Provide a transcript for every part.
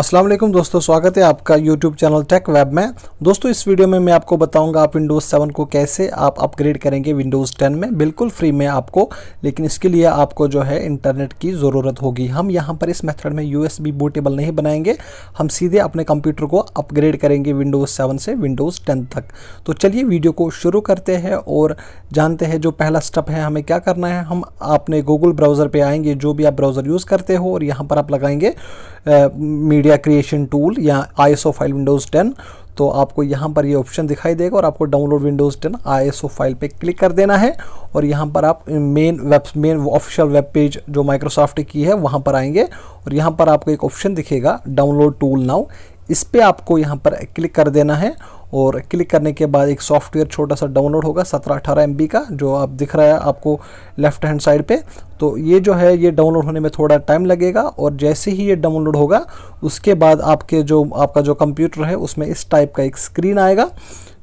अस्सलाम वालेकुम दोस्तों स्वागत है आपका YouTube चैनल टेक वेब में दोस्तों इस वीडियो में मैं आपको बताऊंगा आप विंडोज़ 7 को कैसे आप अपग्रेड करेंगे विंडोज़ 10 में बिल्कुल फ्री में आपको लेकिन इसके लिए आपको जो है इंटरनेट की ज़रूरत होगी हम यहाँ पर इस मेथड में यू बूटेबल नहीं बनाएंगे हम सीधे अपने कंप्यूटर को अपग्रेड करेंगे विंडोज़ सेवन से विंडोज़ टेन तक तो चलिए वीडियो को शुरू करते हैं और जानते हैं जो पहला स्टेप है हमें क्या करना है हम अपने गूगल ब्राउज़र पर आएंगे जो भी आप ब्राउज़र यूज़ करते हो और यहाँ पर आप लगाएंगे मीडिया क्रिएशन टूल या आई फाइल विंडोज़ टेन तो आपको यहाँ पर ये ऑप्शन दिखाई देगा और आपको download Windows ten I file पे क्लिक कर देना है और यहाँ पर आप main web main official web page जो माइक्रोसॉफ्ट की है वहाँ पर आएंगे और यहाँ पर आपको एक ऑप्शन दिखेगा डाउनलोड टूल नाउ इस पर आपको यहाँ पर क्लिक कर देना है और क्लिक करने के बाद एक सॉफ्टवेयर छोटा सा डाउनलोड होगा सत्रह अठारह एम का जो आप दिख रहा है आपको लेफ्ट हैंड साइड पे तो ये जो है ये डाउनलोड होने में थोड़ा टाइम लगेगा और जैसे ही ये डाउनलोड होगा उसके बाद आपके जो आपका जो कंप्यूटर है उसमें इस टाइप का एक स्क्रीन आएगा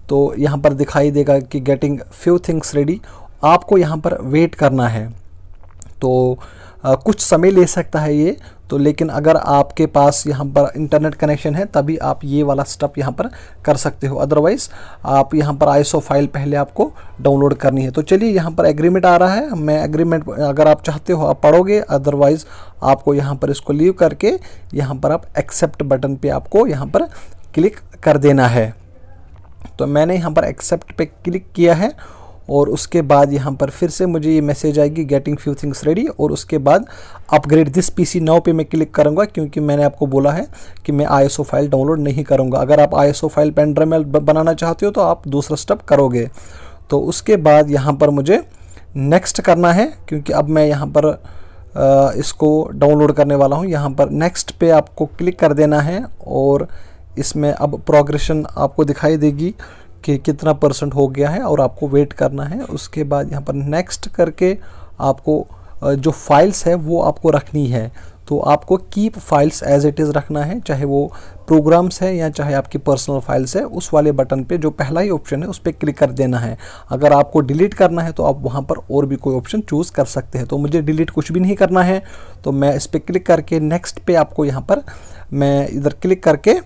तो यहाँ पर दिखाई देगा कि गेटिंग फ्यू थिंग्स रेडी आपको यहाँ पर वेट करना है तो आ, कुछ समय ले सकता है ये तो लेकिन अगर आपके पास यहाँ पर इंटरनेट कनेक्शन है तभी आप ये वाला स्टेप यहाँ पर कर सकते हो अदरवाइज़ आप यहाँ पर आई फाइल पहले आपको डाउनलोड करनी है तो चलिए यहाँ पर एग्रीमेंट आ रहा है मैं एग्रीमेंट अगर आप चाहते हो आप पढ़ोगे अदरवाइज़ आपको यहाँ पर इसको लीव करके यहाँ पर आप एक्सेप्ट बटन पर आपको यहाँ पर क्लिक कर देना है तो मैंने यहाँ पर एक्सेप्ट पे क्लिक किया है और उसके बाद यहाँ पर फिर से मुझे ये मैसेज आएगी गेटिंग फ्यू थिंग्स रेडी और उसके बाद upgrade this P C now पर मैं क्लिक करूँगा क्योंकि मैंने आपको बोला है कि मैं I S O file download नहीं करूँगा अगर आप I S O file pen drive में बनाना चाहते हो तो आप दूसरा स्टेप करोगे तो उसके बाद यहाँ पर मुझे नेक्स्ट करना है क्योंकि अब मैं यहाँ पर इसको डाउनलोड करने वाला हूँ यहाँ पर नेक्स्ट पे आपको क्लिक कर देना है और इसमें अब प्रोग्रेशन आपको दिखाई देगी कि कितना परसेंट हो गया है और आपको वेट करना है उसके बाद यहाँ पर नेक्स्ट करके आपको जो फाइल्स है वो आपको रखनी है तो आपको keep files as it is रखना है चाहे वो प्रोग्राम्स है या चाहे आपकी पर्सनल फाइल्स है उस वाले बटन पे जो पहला ही ऑप्शन है उस पर क्लिक कर देना है अगर आपको डिलीट करना है तो आप वहाँ पर और भी कोई ऑप्शन चूज़ कर सकते हैं तो मुझे डिलीट कुछ भी नहीं करना है तो मैं इस पर क्लिक करके नेक्स्ट पे आपको यहाँ पर मैं इधर क्लिक करके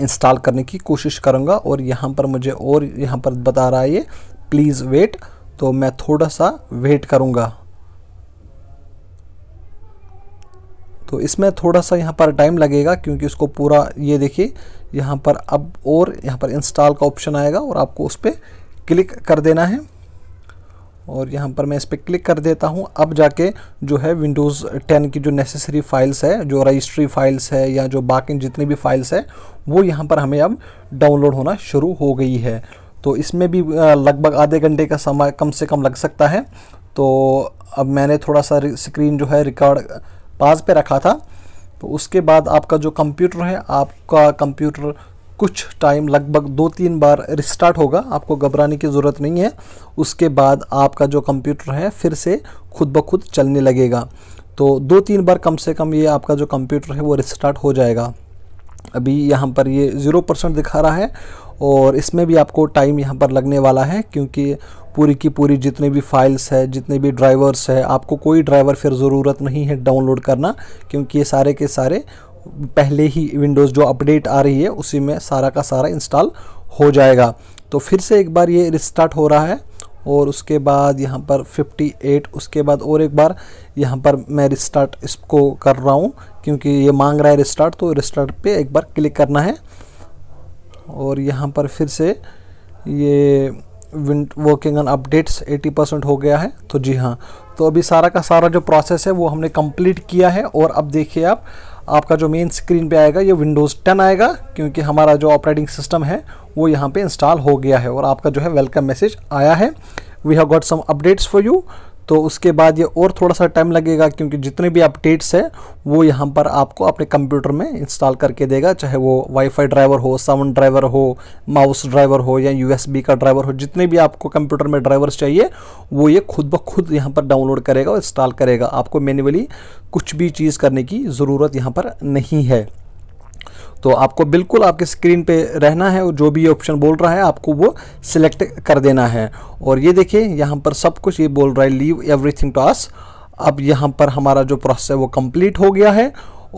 इंस्टॉल करने की कोशिश करूँगा और यहाँ पर मुझे और यहाँ पर बता रहा है ये प्लीज़ वेट तो मैं थोड़ा सा वेट करूँगा तो इसमें थोड़ा सा यहाँ पर टाइम लगेगा क्योंकि उसको पूरा ये देखिए यहाँ पर अब और यहाँ पर इंस्टॉल का ऑप्शन आएगा और आपको उस पर क्लिक कर देना है और यहाँ पर मैं इस पर क्लिक कर देता हूँ अब जाके जो है विंडोज़ 10 की जो नेसेसरी फाइल्स है जो रजिस्ट्री फाइल्स है या जो बाकी जितनी भी फाइल्स है वो यहाँ पर हमें अब डाउनलोड होना शुरू हो गई है तो इसमें भी लगभग आधे घंटे का समय कम से कम लग सकता है तो अब मैंने थोड़ा सा स्क्रीन जो है रिकॉर्ड पास पे रखा था तो उसके बाद आपका जो कंप्यूटर है आपका कंप्यूटर कुछ टाइम लगभग दो तीन बार रिस्टार्ट होगा आपको घबराने की ज़रूरत नहीं है उसके बाद आपका जो कंप्यूटर है फिर से खुद ब खुद चलने लगेगा तो दो तीन बार कम से कम ये आपका जो कंप्यूटर है वो रिस्टार्ट हो जाएगा अभी यहाँ पर ये ज़ीरो परसेंट दिखा रहा है और इसमें भी आपको टाइम यहाँ पर लगने वाला है क्योंकि पूरी की पूरी जितने भी फाइल्स है जितने भी ड्राइवर्स है आपको कोई ड्राइवर फिर ज़रूरत नहीं है डाउनलोड करना क्योंकि ये सारे के सारे पहले ही विंडोज़ जो अपडेट आ रही है उसी में सारा का सारा इंस्टॉल हो जाएगा तो फिर से एक बार ये रिस्टार्ट हो रहा है और उसके बाद यहाँ पर 58 उसके बाद और एक बार यहाँ पर मैं रिस्टार्ट इसको कर रहा हूँ क्योंकि ये मांग रहा है रिस्टार्ट तो रिस्टार्ट पे एक बार क्लिक करना है और यहाँ पर फिर से ये वर्किंग ऑन अपडेट्स 80 परसेंट हो गया है तो जी हाँ तो अभी सारा का सारा जो प्रोसेस है वो हमने कंप्लीट किया है और अब देखिए आप आपका जो मेन स्क्रीन पे आएगा ये विंडोज़ 10 आएगा क्योंकि हमारा जो ऑपरेटिंग सिस्टम है वो यहाँ पे इंस्टॉल हो गया है और आपका जो है वेलकम मैसेज आया है we have got some updates for you तो उसके बाद ये और थोड़ा सा टाइम लगेगा क्योंकि जितने भी अपडेट्स है वो यहाँ पर आपको अपने कंप्यूटर में इंस्टॉल करके देगा चाहे वो वाईफाई ड्राइवर हो साउंड ड्राइवर हो माउस ड्राइवर हो या यूएसबी का ड्राइवर हो जितने भी आपको कंप्यूटर में ड्राइवर्स चाहिए वो ये खुद ब खुद यहाँ पर डाउनलोड करेगा और इंस्टॉल करेगा आपको मैनुअली कुछ भी चीज़ करने की ज़रूरत यहाँ पर नहीं है तो आपको बिल्कुल आपके स्क्रीन पे रहना है और जो भी ये ऑप्शन बोल रहा है आपको वो सिलेक्ट कर देना है और ये देखिए यहाँ पर सब कुछ ये बोल रहा है लीव एवरीथिंग टू आस अब यहाँ पर हमारा जो प्रोसेस है वो कंप्लीट हो गया है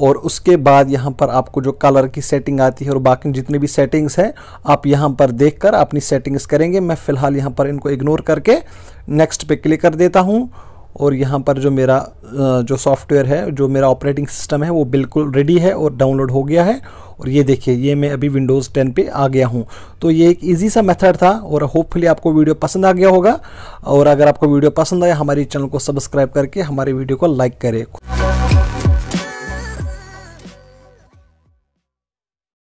और उसके बाद यहाँ पर आपको जो कलर की सेटिंग आती है और बाकी जितनी भी सेटिंग्स हैं आप यहाँ पर देखकर अपनी सेटिंग्स करेंगे मैं फ़िलहाल यहाँ पर इनको इग्नोर करके नेक्स्ट पे क्लिक कर देता हूँ और यहाँ पर जो मेरा जो सॉफ्टवेयर है जो मेरा ऑपरेटिंग सिस्टम है वो बिल्कुल रेडी है और डाउनलोड हो गया है और ये देखिए ये मैं अभी विंडोज़ 10 पे आ गया हूँ तो ये एक ईजी सा मेथड था और होपफुली आपको वीडियो पसंद आ गया होगा और अगर आपको वीडियो पसंद आया हमारे चैनल को सब्सक्राइब करके हमारे वीडियो को लाइक करें